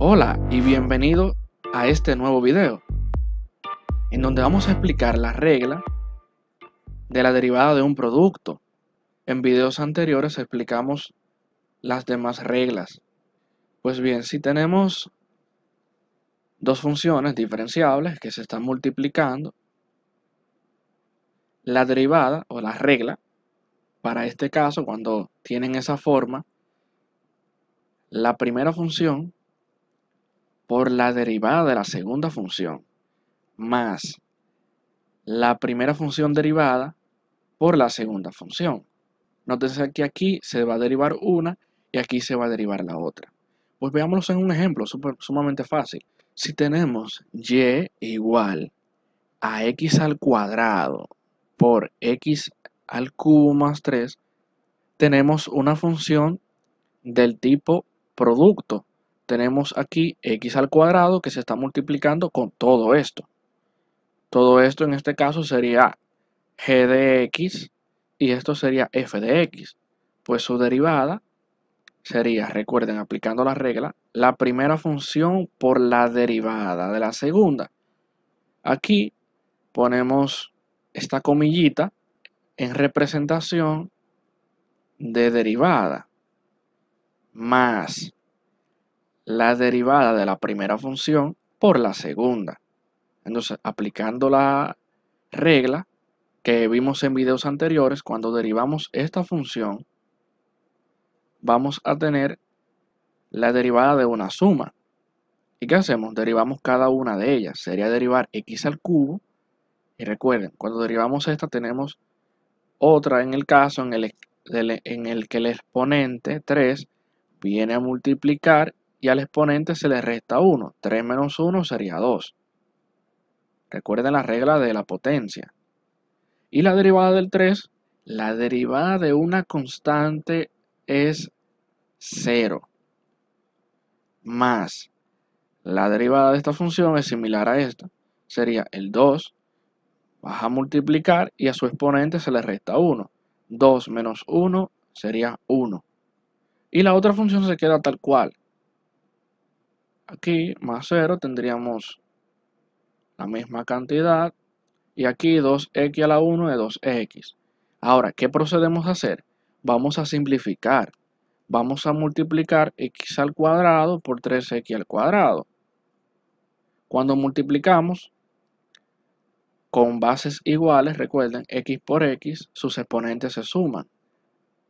Hola y bienvenido a este nuevo video, en donde vamos a explicar la regla de la derivada de un producto. En videos anteriores explicamos las demás reglas. Pues bien, si tenemos dos funciones diferenciables que se están multiplicando, la derivada o la regla, para este caso, cuando tienen esa forma, la primera función por la derivada de la segunda función más la primera función derivada por la segunda función. Nótese que aquí se va a derivar una y aquí se va a derivar la otra. Pues veámoslo en un ejemplo sumamente fácil. Si tenemos y igual a x al cuadrado por x al cubo más 3, tenemos una función del tipo producto tenemos aquí x al cuadrado que se está multiplicando con todo esto. Todo esto en este caso sería g de x y esto sería f de x. Pues su derivada sería, recuerden, aplicando la regla, la primera función por la derivada de la segunda. Aquí ponemos esta comillita en representación de derivada más la derivada de la primera función por la segunda. Entonces, aplicando la regla que vimos en videos anteriores, cuando derivamos esta función, vamos a tener la derivada de una suma. ¿Y qué hacemos? Derivamos cada una de ellas. Sería derivar x al cubo. Y recuerden, cuando derivamos esta tenemos otra en el caso en el, en el que el exponente 3 viene a multiplicar y al exponente se le resta 1. 3 menos 1 sería 2. Recuerden la regla de la potencia. Y la derivada del 3, la derivada de una constante es 0. Más la derivada de esta función es similar a esta. Sería el 2. Vas a multiplicar y a su exponente se le resta 1. 2 menos 1 sería 1. Y la otra función se queda tal cual. Aquí más 0 tendríamos la misma cantidad. Y aquí 2x a la 1 de 2x. Ahora, ¿qué procedemos a hacer? Vamos a simplificar. Vamos a multiplicar x al cuadrado por 3x al cuadrado. Cuando multiplicamos con bases iguales, recuerden, x por x, sus exponentes se suman.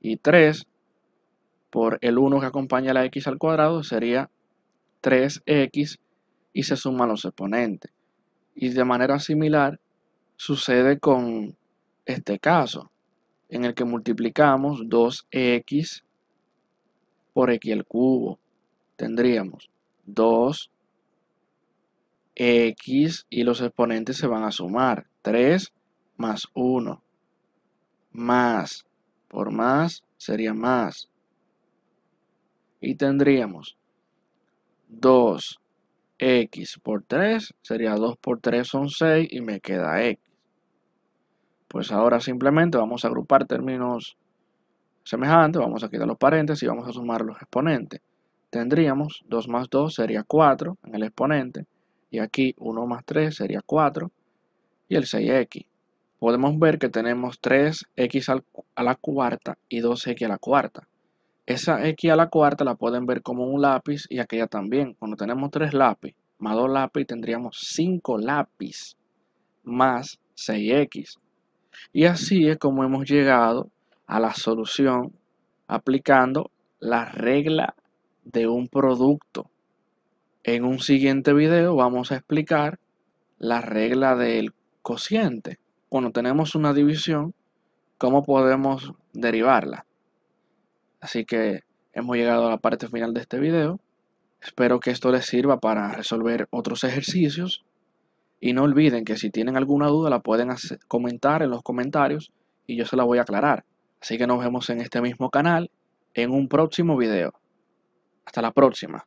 Y 3 por el 1 que acompaña la x al cuadrado sería 3x y se suman los exponentes. Y de manera similar sucede con este caso, en el que multiplicamos 2x por x al cubo. Tendríamos 2x y los exponentes se van a sumar. 3 más 1 más por más sería más. Y tendríamos 2x por 3 sería 2 por 3 son 6 y me queda x. Pues ahora simplemente vamos a agrupar términos semejantes, vamos a quitar los paréntesis y vamos a sumar los exponentes. Tendríamos 2 más 2 sería 4 en el exponente y aquí 1 más 3 sería 4 y el 6x. Podemos ver que tenemos 3x a la cuarta y 2x a la cuarta. Esa X a la cuarta la pueden ver como un lápiz y aquella también. Cuando tenemos tres lápiz más dos lápiz tendríamos cinco lápiz más 6X. Y así es como hemos llegado a la solución aplicando la regla de un producto. En un siguiente video vamos a explicar la regla del cociente. Cuando tenemos una división, ¿cómo podemos derivarla? Así que hemos llegado a la parte final de este video. Espero que esto les sirva para resolver otros ejercicios. Y no olviden que si tienen alguna duda la pueden comentar en los comentarios y yo se la voy a aclarar. Así que nos vemos en este mismo canal en un próximo video. Hasta la próxima.